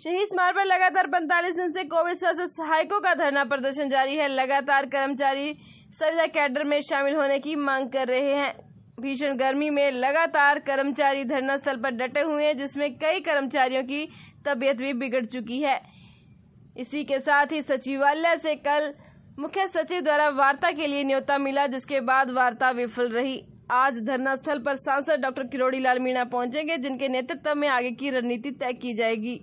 शहीद स्मार पर लगातार पैंतालीस दिन से कोविड स्वास्थ्य सहायकों का धरना प्रदर्शन जारी है लगातार कर्मचारी सविता कैडर में शामिल होने की मांग कर रहे हैं भीषण गर्मी में लगातार कर्मचारी धरना स्थल पर डटे हुए हैं जिसमें कई कर्मचारियों की तबीयत भी बिगड़ चुकी है इसी के साथ ही सचिवालय से कल मुख्य सचिव द्वारा वार्ता के लिए न्योता मिला जिसके बाद वार्ता विफल रही आज धरना स्थल पर सांसद डॉक्टर किरोड़ी लाल मीणा पहुंचेंगे जिनके नेतृत्व में आगे की रणनीति तय की जाएगी